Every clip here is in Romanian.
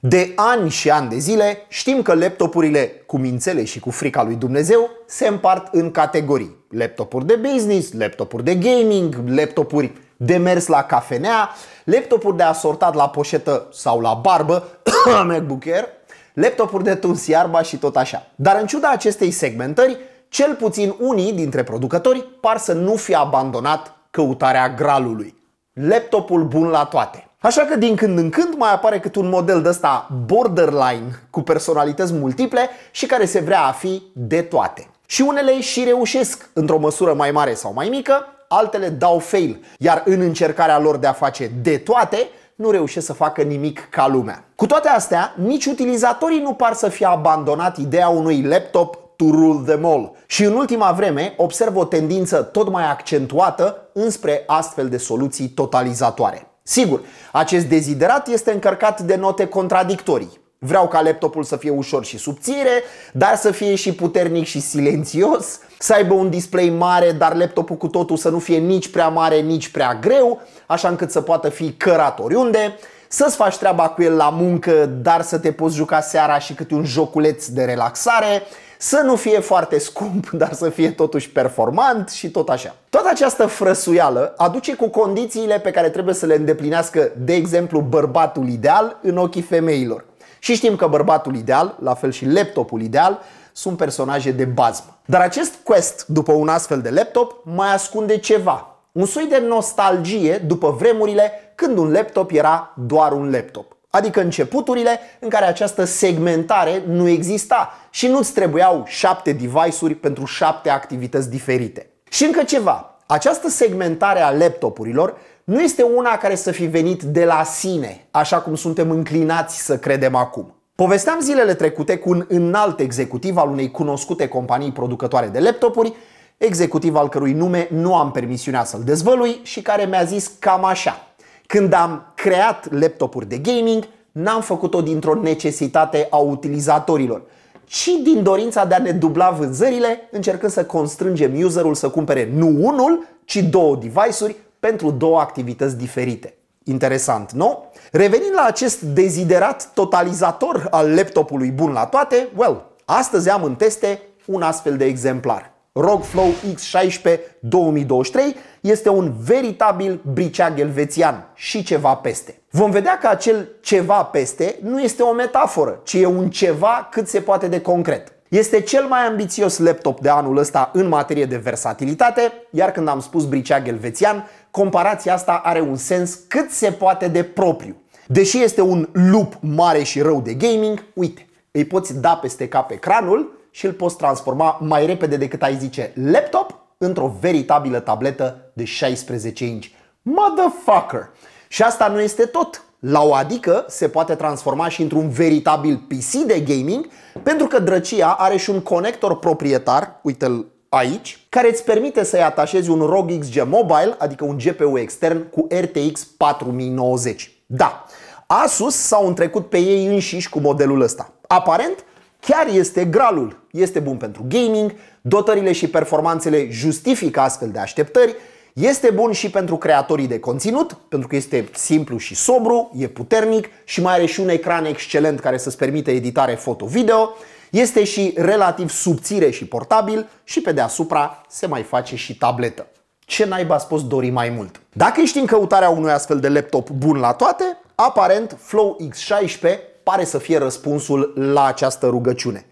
De ani și ani de zile știm că laptopurile cu mințele și cu frica lui Dumnezeu se împart în categorii. Laptopuri de business, laptopuri de gaming, laptopuri de mers la cafenea, laptopuri de asortat la poșetă sau la barbă, MacBook Air, laptopuri de tuns iarba și tot așa. Dar în ciuda acestei segmentări, cel puțin unii dintre producători par să nu fi abandonat căutarea gralului. Laptopul bun la toate. Așa că din când în când mai apare cât un model de ăsta borderline cu personalități multiple și care se vrea a fi de toate. Și unele și reușesc într-o măsură mai mare sau mai mică, altele dau fail, iar în încercarea lor de a face de toate, nu reușesc să facă nimic ca lumea. Cu toate astea, nici utilizatorii nu par să fie abandonat ideea unui laptop to rule them all. Și în ultima vreme observ o tendință tot mai accentuată înspre astfel de soluții totalizatoare. Sigur, acest deziderat este încărcat de note contradictorii. Vreau ca laptopul să fie ușor și subțire, dar să fie și puternic și silențios, să aibă un display mare, dar laptopul cu totul să nu fie nici prea mare, nici prea greu, așa încât să poată fi cărat oriunde, să-ți faci treaba cu el la muncă, dar să te poți juca seara și câte un joculeț de relaxare, să nu fie foarte scump, dar să fie totuși performant și tot așa. Toată această frăsuială aduce cu condițiile pe care trebuie să le îndeplinească, de exemplu, bărbatul ideal în ochii femeilor. Și știm că bărbatul ideal, la fel și laptopul ideal, sunt personaje de bazmă. Dar acest quest după un astfel de laptop mai ascunde ceva. Un soi de nostalgie după vremurile când un laptop era doar un laptop. Adică începuturile în care această segmentare nu exista și nu-ți trebuiau șapte device-uri pentru șapte activități diferite. Și încă ceva, această segmentare a laptopurilor nu este una care să fi venit de la sine, așa cum suntem înclinați să credem acum. Povesteam zilele trecute cu un înalt executiv al unei cunoscute companii producătoare de laptopuri, executiv al cărui nume nu am permisiunea să-l dezvălui și care mi-a zis cam așa. Când am creat laptopuri de gaming, n-am făcut-o dintr-o necesitate a utilizatorilor, ci din dorința de a ne dubla vânzările, încercând să constrângem userul să cumpere nu unul, ci două device-uri pentru două activități diferite. Interesant, nu? Revenind la acest deziderat totalizator al laptopului bun la toate, well, astăzi am în teste un astfel de exemplar. ROG Flow X16 2023 este un veritabil briceag elvețian și ceva peste. Vom vedea că acel ceva peste nu este o metaforă, ci e un ceva cât se poate de concret. Este cel mai ambițios laptop de anul ăsta în materie de versatilitate, iar când am spus briceag elvețian, comparația asta are un sens cât se poate de propriu. Deși este un lup mare și rău de gaming, uite, îi poți da peste cap ecranul și îl poți transforma mai repede decât ai zice laptop într-o veritabilă tabletă de 16 inci. Motherfucker! Și asta nu este tot. La o adică se poate transforma și într-un veritabil PC de gaming pentru că drăcia are și un conector proprietar, uite-l aici, care îți permite să-i atașezi un ROG XG Mobile, adică un GPU extern cu RTX 4090. Da, Asus s-au întrecut pe ei înșiși cu modelul ăsta. Aparent, chiar este gralul. Este bun pentru gaming, dotările și performanțele justifică astfel de așteptări, este bun și pentru creatorii de conținut, pentru că este simplu și sobru, e puternic și mai are și un ecran excelent care să-ți permite editare foto-video, este și relativ subțire și portabil și pe deasupra se mai face și tabletă. Ce naiba ați poți dori mai mult? Dacă ești în căutarea unui astfel de laptop bun la toate, aparent Flow X16 pare să fie răspunsul la această rugăciune.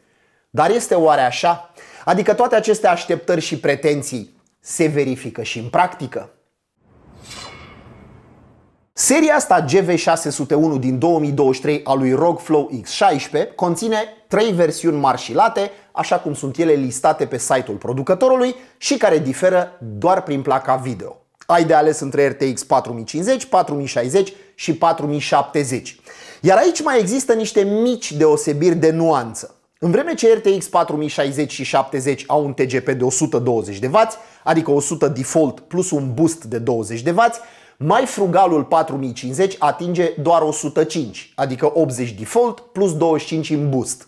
Dar este oare așa? Adică toate aceste așteptări și pretenții se verifică și în practică. Seria asta GV601 din 2023 a lui ROG Flow X16 conține trei versiuni marșilate, așa cum sunt ele listate pe site-ul producătorului și care diferă doar prin placa video. Ai de ales între RTX 4050, 4060 și 4070. Iar aici mai există niște mici deosebiri de nuanță. În vreme ce RTX 4060 și 70 au un TGP de 120W, adică 100 default plus un boost de 20W, mai frugalul 4050 atinge doar 105, adică 80 default plus 25 în boost.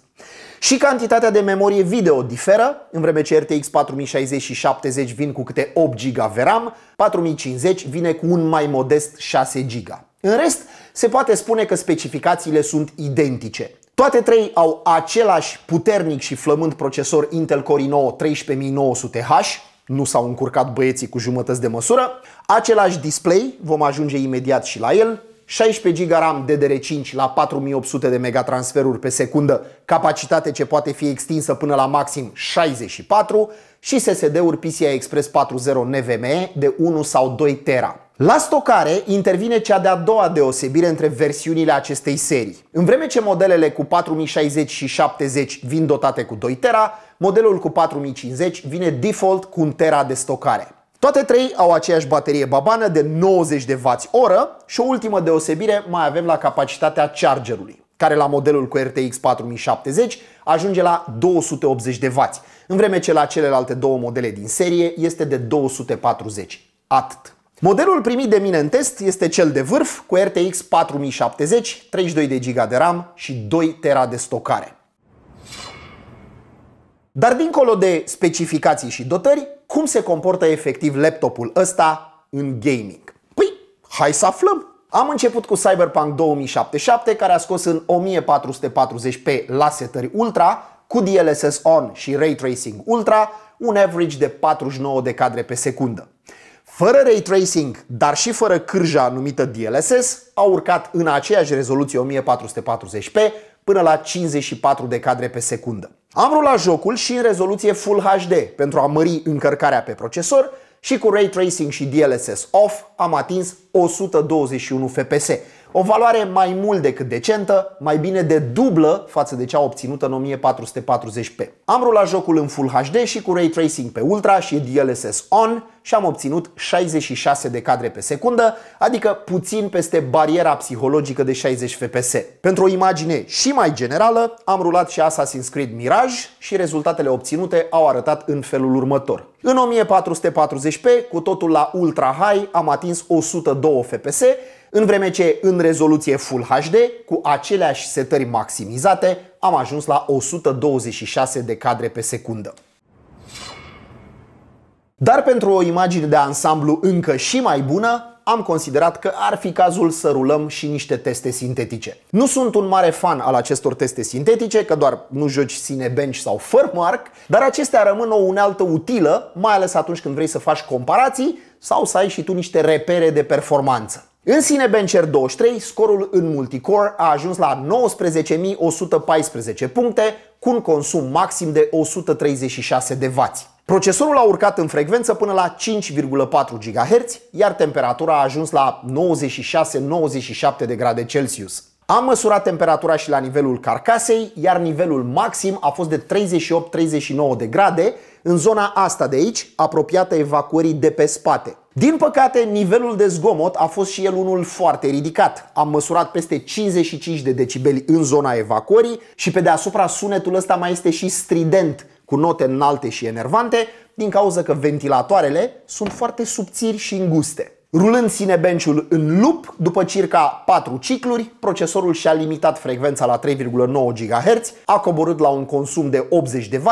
Și cantitatea de memorie video diferă, în vreme ce RTX 4060 și 70 vin cu câte 8 GB VRAM, 4050 vine cu un mai modest 6 GB. În rest, se poate spune că specificațiile sunt identice. Toate trei au același puternic și flămând procesor Intel Core i9 13900H, nu s-au încurcat băieții cu jumătăți de măsură, același display, vom ajunge imediat și la el, 16 GB RAM DDR5 la 4800 de megatransferuri pe secundă, capacitate ce poate fi extinsă până la maxim 64 și SSD-uri PCI Express 4.0 NVMe de 1 sau 2 tera. La stocare intervine cea de-a doua deosebire între versiunile acestei serii. În vreme ce modelele cu 4060 și 70 vin dotate cu 2 tera, modelul cu 4050 vine default cu 1 tera de stocare. Toate trei au aceeași baterie babană de 90 de W oră și o ultimă deosebire mai avem la capacitatea chargerului, care la modelul cu RTX 4070 ajunge la 280 de W, în vreme ce la celelalte două modele din serie este de 240. Atât. Modelul primit de mine în test este cel de vârf cu RTX 4070, 32 de GB de RAM și 2 TB de stocare. Dar dincolo de specificații și dotări, cum se comportă efectiv laptopul ăsta în gaming. Păi, hai să aflăm! Am început cu Cyberpunk 2077, care a scos în 1440p la setări ultra, cu DLSS on și Ray Tracing Ultra, un average de 49 de cadre pe secundă. Fără ray tracing, dar și fără cârja numită DLSS, a urcat în aceeași rezoluție 1440p până la 54 de cadre pe secundă. Am rulat jocul și în rezoluție Full HD pentru a mări încărcarea pe procesor și cu Ray Tracing și DLSS Off am atins 121 FPS, o valoare mai mult decât decentă, mai bine de dublă față de cea obținută în 1440p. Am rulat jocul în Full HD și cu Ray Tracing pe Ultra și DLSS On și am obținut 66 de cadre pe secundă, adică puțin peste bariera psihologică de 60 FPS. Pentru o imagine și mai generală, am rulat și Assassin's Creed Mirage și rezultatele obținute au arătat în felul următor. În 1440p, cu totul la Ultra High, am atins 102 FPS, în vreme ce în rezoluție Full HD, cu aceleași setări maximizate, am ajuns la 126 de cadre pe secundă. Dar pentru o imagine de ansamblu încă și mai bună, am considerat că ar fi cazul să rulăm și niște teste sintetice. Nu sunt un mare fan al acestor teste sintetice, că doar nu joci Cinebench sau Furmark, dar acestea rămân o unealtă utilă, mai ales atunci când vrei să faci comparații sau să ai și tu niște repere de performanță. În sine Bencher 23, scorul în multicore a ajuns la 19.114 puncte, cu un consum maxim de 136 de W. Procesorul a urcat în frecvență până la 5,4 GHz, iar temperatura a ajuns la 96-97 de grade Celsius. Am măsurat temperatura și la nivelul carcasei, iar nivelul maxim a fost de 38-39 de grade în zona asta de aici, apropiată evacuării de pe spate. Din păcate, nivelul de zgomot a fost și el unul foarte ridicat. Am măsurat peste 55 de decibeli în zona evacuării și pe deasupra sunetul ăsta mai este și strident, cu note înalte și enervante, din cauza că ventilatoarele sunt foarte subțiri și înguste. Rulând sinebenciul în loop, după circa 4 cicluri, procesorul și-a limitat frecvența la 3,9 GHz, a coborât la un consum de 80W, de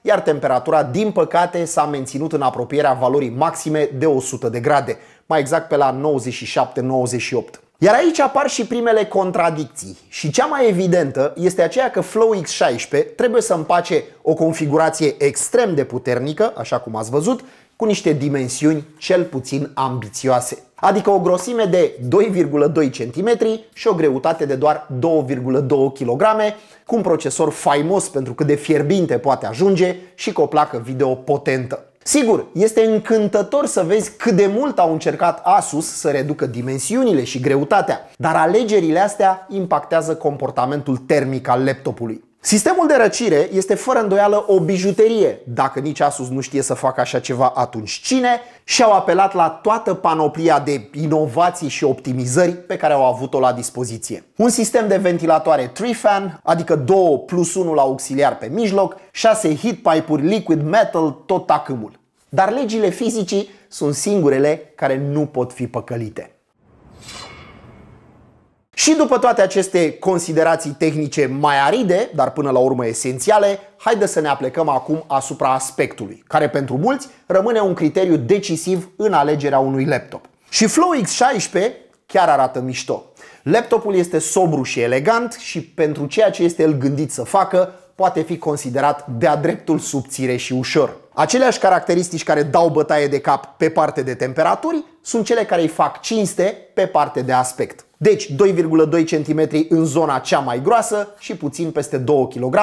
iar temperatura, din păcate, s-a menținut în apropierea valorii maxime de 100 de grade, mai exact pe la 97-98. Iar aici apar și primele contradicții. Și cea mai evidentă este aceea că Flow X16 trebuie să împace o configurație extrem de puternică, așa cum ați văzut, cu niște dimensiuni cel puțin ambițioase, adică o grosime de 2,2 cm și o greutate de doar 2,2 kg, cu un procesor faimos pentru cât de fierbinte poate ajunge și cu o placă video potentă. Sigur, este încântător să vezi cât de mult au încercat Asus să reducă dimensiunile și greutatea, dar alegerile astea impactează comportamentul termic al laptopului. Sistemul de răcire este fără îndoială o bijuterie. Dacă nici Asus nu știe să facă așa ceva, atunci cine? Și-au apelat la toată panoplia de inovații și optimizări pe care au avut-o la dispoziție. Un sistem de ventilatoare 3-fan, adică 2 plus 1 la auxiliar pe mijloc, 6 heat pipe-uri liquid metal, tot tacâmul. Dar legile fizicii sunt singurele care nu pot fi păcălite. Și după toate aceste considerații tehnice mai aride, dar până la urmă esențiale, haide să ne aplecăm acum asupra aspectului, care pentru mulți rămâne un criteriu decisiv în alegerea unui laptop. Și Flow X16 chiar arată mișto. Laptopul este sobru și elegant și pentru ceea ce este el gândit să facă, poate fi considerat de-a dreptul subțire și ușor. Aceleași caracteristici care dau bătaie de cap pe parte de temperaturi sunt cele care îi fac cinste pe parte de aspect. Deci 2,2 cm în zona cea mai groasă și puțin peste 2 kg.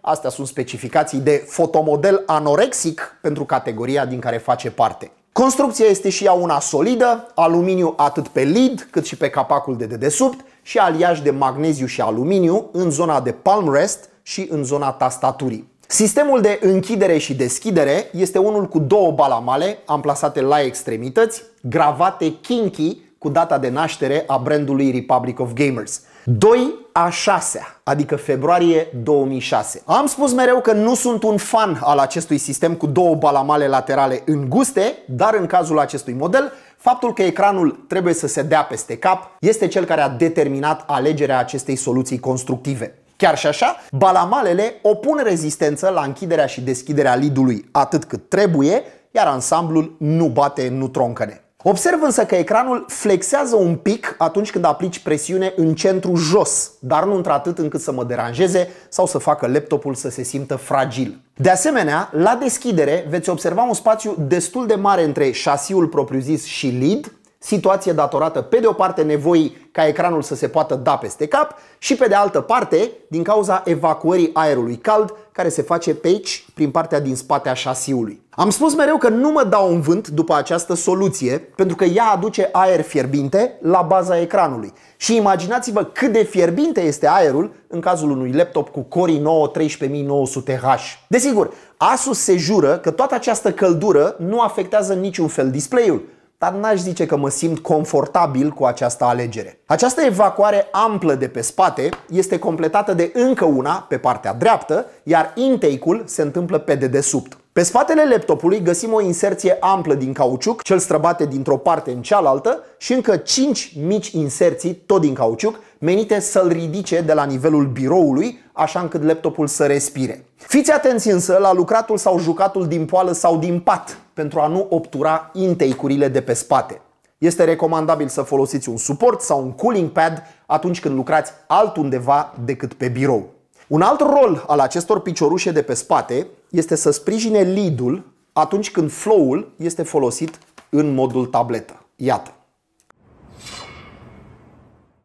Astea sunt specificații de fotomodel anorexic pentru categoria din care face parte. Construcția este și ea una solidă, aluminiu atât pe lid cât și pe capacul de dedesubt și aliaj de magneziu și aluminiu în zona de palm rest, și în zona tastaturii. Sistemul de închidere și deschidere este unul cu două balamale amplasate la extremități, gravate kinky cu data de naștere a brandului Republic of Gamers. 2 a 6 adică februarie 2006. Am spus mereu că nu sunt un fan al acestui sistem cu două balamale laterale înguste, dar în cazul acestui model, faptul că ecranul trebuie să se dea peste cap este cel care a determinat alegerea acestei soluții constructive. Chiar și așa, balamalele opun rezistență la închiderea și deschiderea lidului atât cât trebuie, iar ansamblul nu bate, nu troncăne. Observ însă că ecranul flexează un pic atunci când aplici presiune în centru jos, dar nu într-atât încât să mă deranjeze sau să facă laptopul să se simtă fragil. De asemenea, la deschidere veți observa un spațiu destul de mare între șasiul propriu-zis și lid, situație datorată pe de o parte nevoii ca ecranul să se poată da peste cap și pe de altă parte din cauza evacuării aerului cald care se face pe aici, prin partea din spate a șasiului. Am spus mereu că nu mă dau un vânt după această soluție pentru că ea aduce aer fierbinte la baza ecranului. Și imaginați-vă cât de fierbinte este aerul în cazul unui laptop cu Core i9-13900H. Desigur, Asus se jură că toată această căldură nu afectează niciun fel display-ul, dar n-aș zice că mă simt confortabil cu această alegere. Această evacuare amplă de pe spate este completată de încă una pe partea dreaptă, iar intake-ul se întâmplă pe dedesubt. Pe spatele laptopului găsim o inserție amplă din cauciuc, cel străbate dintr-o parte în cealaltă și încă 5 mici inserții, tot din cauciuc, menite să-l ridice de la nivelul biroului, așa încât laptopul să respire. Fiți atenți însă la lucratul sau jucatul din poală sau din pat, pentru a nu obtura inteicurile de pe spate. Este recomandabil să folosiți un suport sau un cooling pad atunci când lucrați altundeva decât pe birou. Un alt rol al acestor piciorușe de pe spate este să sprijine lead-ul atunci când flow-ul este folosit în modul tabletă. Iată.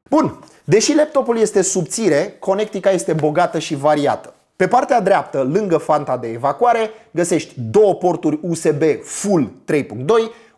Bun, deși laptopul este subțire, conectica este bogată și variată. Pe partea dreaptă, lângă fanta de evacuare, găsești două porturi USB Full 3.2,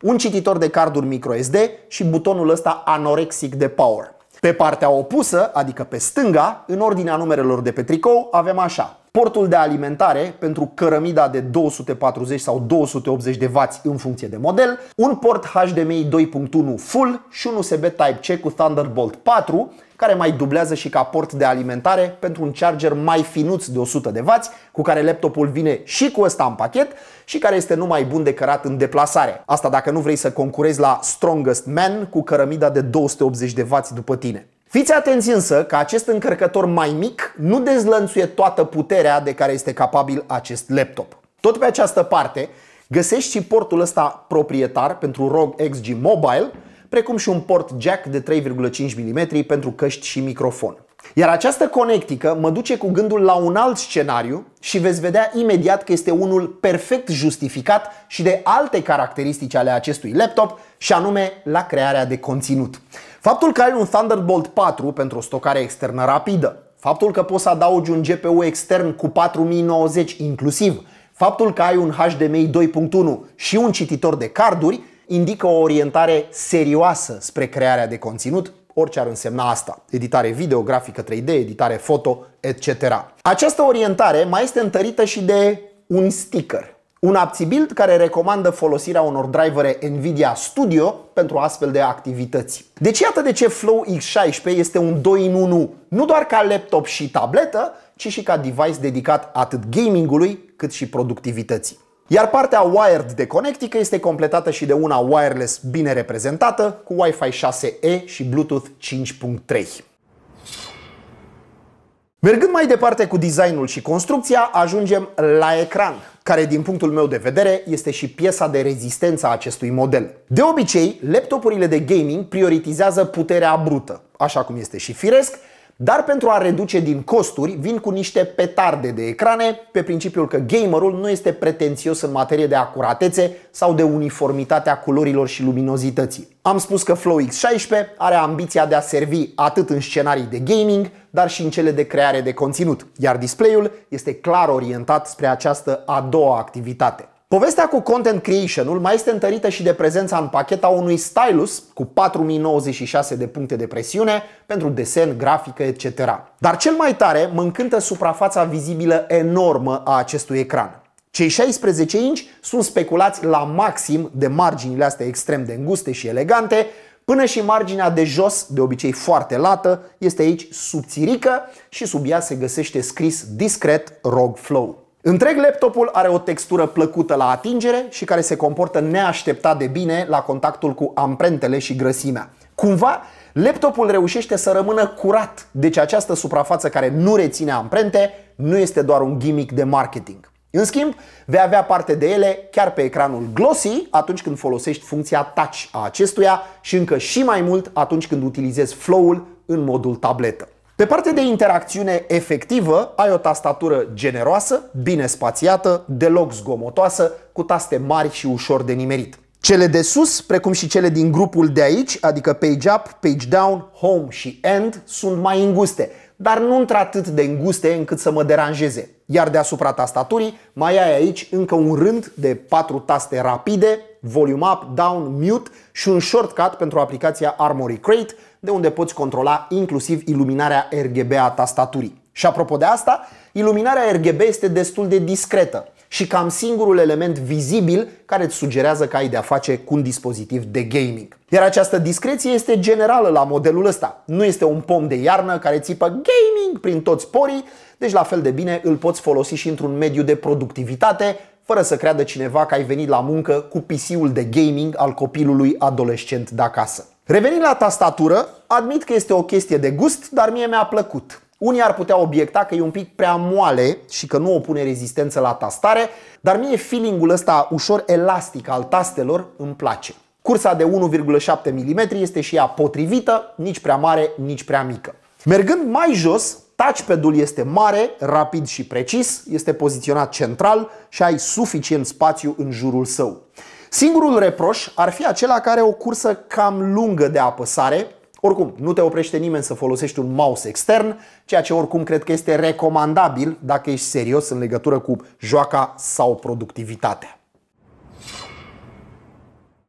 un cititor de carduri microSD și butonul ăsta anorexic de power. Pe partea opusă, adică pe stânga, în ordinea numerelor de pe tricou, avem așa portul de alimentare pentru cărămida de 240 sau 280 de W în funcție de model, un port HDMI 2.1 full și un USB Type-C cu Thunderbolt 4, care mai dublează și ca port de alimentare pentru un charger mai finuț de 100 de W, cu care laptopul vine și cu ăsta în pachet și care este numai bun de cărat în deplasare. Asta dacă nu vrei să concurezi la Strongest Man cu cărămida de 280 de W după tine. Fiți atenți însă că acest încărcător mai mic nu dezlănțuie toată puterea de care este capabil acest laptop. Tot pe această parte găsești și portul ăsta proprietar pentru ROG XG Mobile, precum și un port jack de 3,5 mm pentru căști și microfon. Iar această conectică mă duce cu gândul la un alt scenariu și veți vedea imediat că este unul perfect justificat și de alte caracteristici ale acestui laptop și anume la crearea de conținut. Faptul că ai un Thunderbolt 4 pentru o stocare externă rapidă, faptul că poți să adaugi un GPU extern cu 4090 inclusiv, faptul că ai un HDMI 2.1 și un cititor de carduri indică o orientare serioasă spre crearea de conținut orice ar însemna asta, editare video, grafică 3D, editare foto, etc. Această orientare mai este întărită și de un sticker, un AppSiBuild care recomandă folosirea unor drivere NVIDIA Studio pentru astfel de activități. Deci iată de ce Flow X16 este un 2 în 1, nu doar ca laptop și tabletă, ci și ca device dedicat atât gamingului cât și productivității. Iar partea wired de Connectică este completată și de una wireless bine reprezentată cu Wi-Fi 6E și Bluetooth 5.3. Mergând mai departe cu designul și construcția, ajungem la ecran, care din punctul meu de vedere este și piesa de rezistență a acestui model. De obicei, laptopurile de gaming prioritizează puterea brută, așa cum este și firesc, dar pentru a reduce din costuri, vin cu niște petarde de ecrane, pe principiul că gamerul nu este pretențios în materie de acuratețe sau de uniformitatea culorilor și luminozității. Am spus că Flow X16 are ambiția de a servi atât în scenarii de gaming, dar și în cele de creare de conținut, iar display-ul este clar orientat spre această a doua activitate. Povestea cu content creation-ul mai este întărită și de prezența în pachet a unui stylus cu 4096 de puncte de presiune pentru desen, grafică, etc. Dar cel mai tare mă încântă suprafața vizibilă enormă a acestui ecran. Cei 16 inci sunt speculați la maxim de marginile astea extrem de înguste și elegante, până și marginea de jos, de obicei foarte lată, este aici subțirică și sub ea se găsește scris discret ROG Flow. Întreg laptopul are o textură plăcută la atingere și care se comportă neașteptat de bine la contactul cu amprentele și grăsimea. Cumva, laptopul reușește să rămână curat, deci această suprafață care nu reține amprente nu este doar un gimmick de marketing. În schimb, vei avea parte de ele chiar pe ecranul glossy atunci când folosești funcția touch a acestuia și încă și mai mult atunci când utilizezi flow-ul în modul tabletă. Pe partea de interacțiune efectivă, ai o tastatură generoasă, bine spațiată, deloc zgomotoasă, cu taste mari și ușor de nimerit. Cele de sus, precum și cele din grupul de aici, adică Page Up, Page Down, Home și End, sunt mai înguste, dar nu într-atât de înguste încât să mă deranjeze. Iar deasupra tastaturii mai ai aici încă un rând de patru taste rapide, volume up, down, mute și un shortcut pentru aplicația Armory Crate, de unde poți controla inclusiv iluminarea RGB a tastaturii. Și apropo de asta, iluminarea RGB este destul de discretă și cam singurul element vizibil care îți sugerează că ai de-a face cu un dispozitiv de gaming. Iar această discreție este generală la modelul ăsta. Nu este un pom de iarnă care țipă gaming prin toți porii, deci la fel de bine îl poți folosi și într-un mediu de productivitate fără să creadă cineva că ai venit la muncă cu PC-ul de gaming al copilului adolescent de acasă. Revenind la tastatură, admit că este o chestie de gust, dar mie mi-a plăcut. Unii ar putea obiecta că e un pic prea moale și că nu opune rezistență la tastare, dar mie feelingul ăsta ușor elastic al tastelor îmi place. Cursa de 1,7 mm este și ea potrivită, nici prea mare, nici prea mică. Mergând mai jos, Touchpad-ul este mare, rapid și precis, este poziționat central și ai suficient spațiu în jurul său. Singurul reproș ar fi acela care are o cursă cam lungă de apăsare, oricum, nu te oprește nimeni să folosești un mouse extern, ceea ce oricum cred că este recomandabil dacă ești serios în legătură cu joaca sau productivitatea.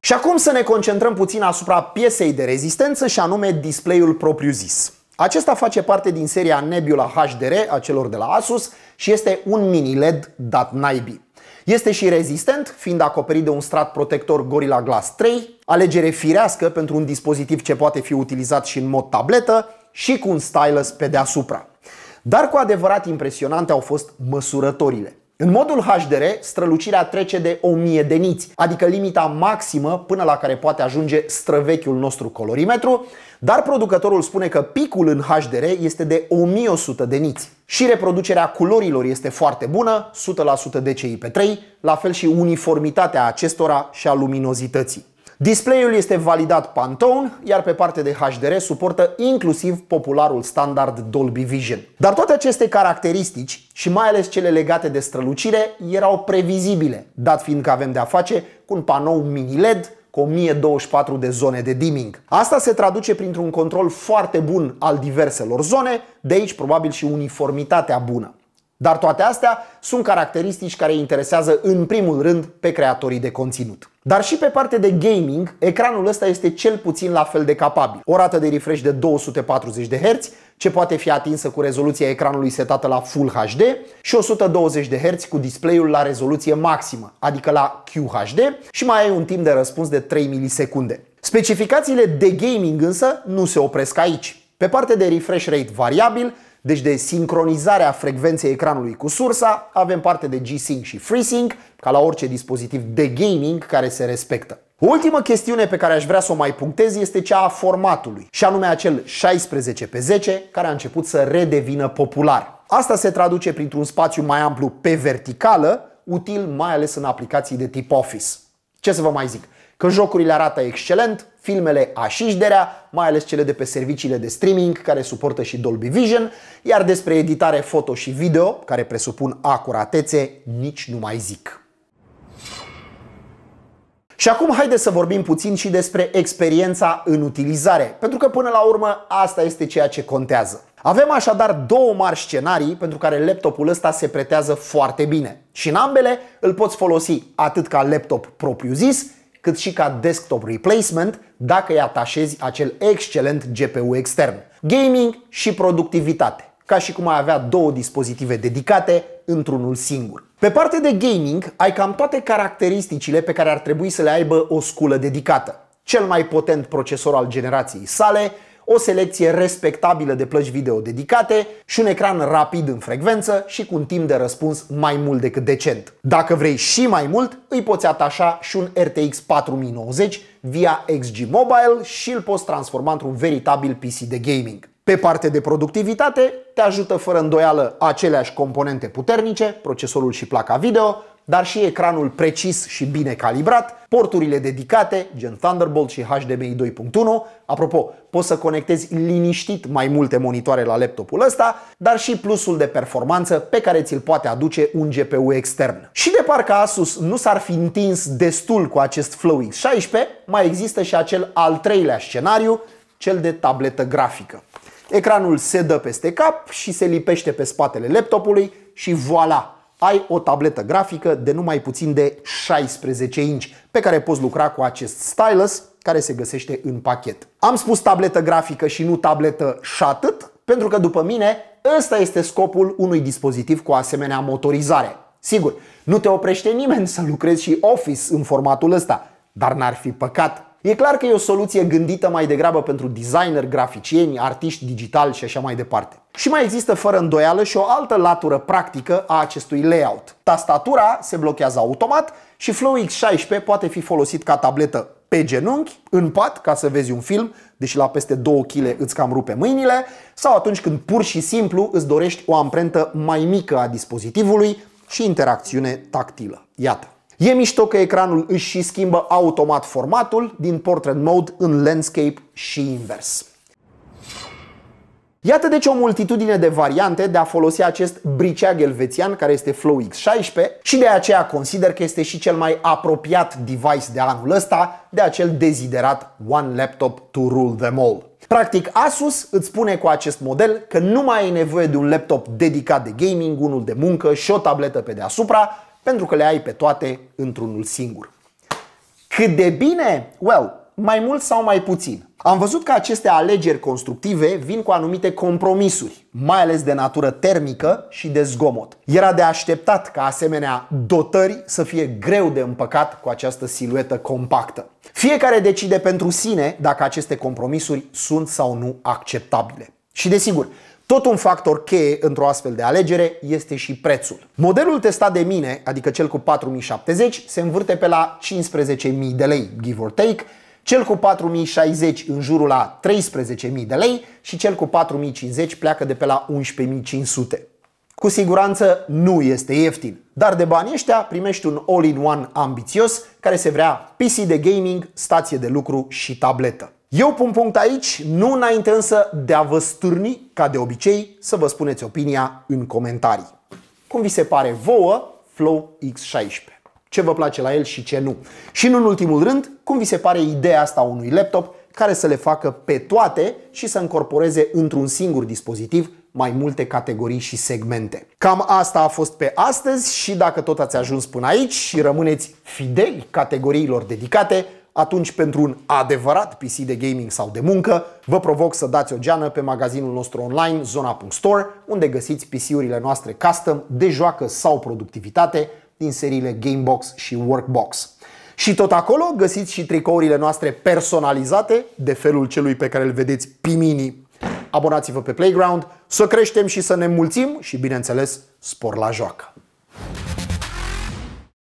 Și acum să ne concentrăm puțin asupra piesei de rezistență și anume display-ul propriu-zis. Acesta face parte din seria Nebula HDR a celor de la Asus și este un mini LED dat naibii. Este și rezistent, fiind acoperit de un strat protector Gorilla Glass 3, alegere firească pentru un dispozitiv ce poate fi utilizat și în mod tabletă și cu un stylus pe deasupra. Dar cu adevărat impresionante au fost măsurătorile. În modul HDR, strălucirea trece de 1000 de niți, adică limita maximă până la care poate ajunge străvechiul nostru colorimetru, dar producătorul spune că picul în HDR este de 1100 de niți. Și reproducerea culorilor este foarte bună, 100% DCI pe 3, la fel și uniformitatea acestora și a luminozității. Display-ul este validat Pantone, iar pe parte de HDR suportă inclusiv popularul standard Dolby Vision. Dar toate aceste caracteristici și mai ales cele legate de strălucire erau previzibile, dat fiind că avem de-a face cu un panou mini-LED cu 1024 de zone de dimming. Asta se traduce printr-un control foarte bun al diverselor zone, de aici probabil și uniformitatea bună. Dar toate astea sunt caracteristici care interesează în primul rând pe creatorii de conținut. Dar și pe parte de gaming, ecranul ăsta este cel puțin la fel de capabil. O rată de refresh de 240 de Hz, ce poate fi atinsă cu rezoluția ecranului setată la Full HD și 120 de Hz cu display-ul la rezoluție maximă, adică la QHD și mai ai un timp de răspuns de 3 milisecunde. Specificațiile de gaming însă nu se opresc aici. Pe parte de refresh rate variabil, deci de sincronizarea frecvenței ecranului cu sursa avem parte de G-Sync și FreeSync, ca la orice dispozitiv de gaming care se respectă. O ultimă chestiune pe care aș vrea să o mai punctez este cea a formatului, și anume acel 16 pe 10 care a început să redevină popular. Asta se traduce printr-un spațiu mai amplu pe verticală, util mai ales în aplicații de tip Office. Ce să vă mai zic? că jocurile arată excelent, filmele așișderea, mai ales cele de pe serviciile de streaming care suportă și Dolby Vision, iar despre editare foto și video, care presupun acuratețe, nici nu mai zic. Și acum haideți să vorbim puțin și despre experiența în utilizare, pentru că până la urmă asta este ceea ce contează. Avem așadar două mari scenarii pentru care laptopul ăsta se pretează foarte bine și în ambele îl poți folosi atât ca laptop propriu-zis, cât și ca desktop replacement dacă îi atașezi acel excelent GPU extern. Gaming și productivitate ca și cum ai avea două dispozitive dedicate într-unul singur. Pe parte de gaming, ai cam toate caracteristicile pe care ar trebui să le aibă o sculă dedicată. Cel mai potent procesor al generației sale, o selecție respectabilă de plăci video dedicate și un ecran rapid în frecvență și cu un timp de răspuns mai mult decât decent. Dacă vrei și mai mult, îi poți atașa și un RTX 4090 via XG Mobile și îl poți transforma într-un veritabil PC de gaming. Pe parte de productivitate, te ajută fără îndoială aceleași componente puternice, procesorul și placa video, dar și ecranul precis și bine calibrat, porturile dedicate, gen Thunderbolt și HDMI 2.1. Apropo, poți să conectezi liniștit mai multe monitoare la laptopul ăsta, dar și plusul de performanță pe care ți-l poate aduce un GPU extern. Și de parcă Asus nu s-ar fi întins destul cu acest Flow X16, mai există și acel al treilea scenariu, cel de tabletă grafică. Ecranul se dă peste cap și se lipește pe spatele laptopului și voilà! ai o tabletă grafică de numai puțin de 16 inci pe care poți lucra cu acest stylus care se găsește în pachet. Am spus tabletă grafică și nu tabletă atât, pentru că după mine ăsta este scopul unui dispozitiv cu asemenea motorizare. Sigur, nu te oprește nimeni să lucrezi și Office în formatul ăsta, dar n-ar fi păcat E clar că e o soluție gândită mai degrabă pentru designer, graficieni, artiști digitali și așa mai departe. Și mai există fără îndoială și o altă latură practică a acestui layout. Tastatura se blochează automat și Flow X16 poate fi folosit ca tabletă pe genunchi, în pat, ca să vezi un film, deși la peste 2 kg îți cam rupe mâinile, sau atunci când pur și simplu îți dorești o amprentă mai mică a dispozitivului și interacțiune tactilă. Iată! E mișto că ecranul își și schimbă automat formatul din portrait mode în landscape și invers. Iată deci o multitudine de variante de a folosi acest briceag elvețian care este Flow X16 și de aceea consider că este și cel mai apropiat device de anul ăsta de acel deziderat One Laptop to Rule Them All. Practic, Asus îți spune cu acest model că nu mai ai nevoie de un laptop dedicat de gaming, unul de muncă și o tabletă pe deasupra, pentru că le ai pe toate într-unul singur. Cât de bine? Well, mai mult sau mai puțin. Am văzut că aceste alegeri constructive vin cu anumite compromisuri, mai ales de natură termică și de zgomot. Era de așteptat ca asemenea dotări să fie greu de împăcat cu această siluetă compactă. Fiecare decide pentru sine dacă aceste compromisuri sunt sau nu acceptabile. Și desigur, tot un factor cheie într-o astfel de alegere este și prețul. Modelul testat de mine, adică cel cu 4070, se învârte pe la 15.000 de lei, give or take, cel cu 4060 în jurul la 13.000 de lei și cel cu 4050 pleacă de pe la 11.500. Cu siguranță nu este ieftin, dar de bani ăștia primești un all-in-one ambițios care se vrea PC de gaming, stație de lucru și tabletă. Eu pun punct aici, nu înainte însă de a vă stârni, ca de obicei, să vă spuneți opinia în comentarii. Cum vi se pare vouă Flow X16? Ce vă place la el și ce nu? Și nu în ultimul rând, cum vi se pare ideea asta unui laptop care să le facă pe toate și să încorporeze într-un singur dispozitiv mai multe categorii și segmente. Cam asta a fost pe astăzi și dacă tot ați ajuns până aici și rămâneți fideli categoriilor dedicate, atunci pentru un adevărat PC de gaming sau de muncă, vă provoc să dați o geană pe magazinul nostru online zona.store, unde găsiți PC-urile noastre custom de joacă sau productivitate din seriile Gamebox și Workbox. Și tot acolo găsiți și tricourile noastre personalizate de felul celui pe care îl vedeți Pimini. Abonați-vă pe Playground, să creștem și să ne mulțim și, bineînțeles, spor la joacă!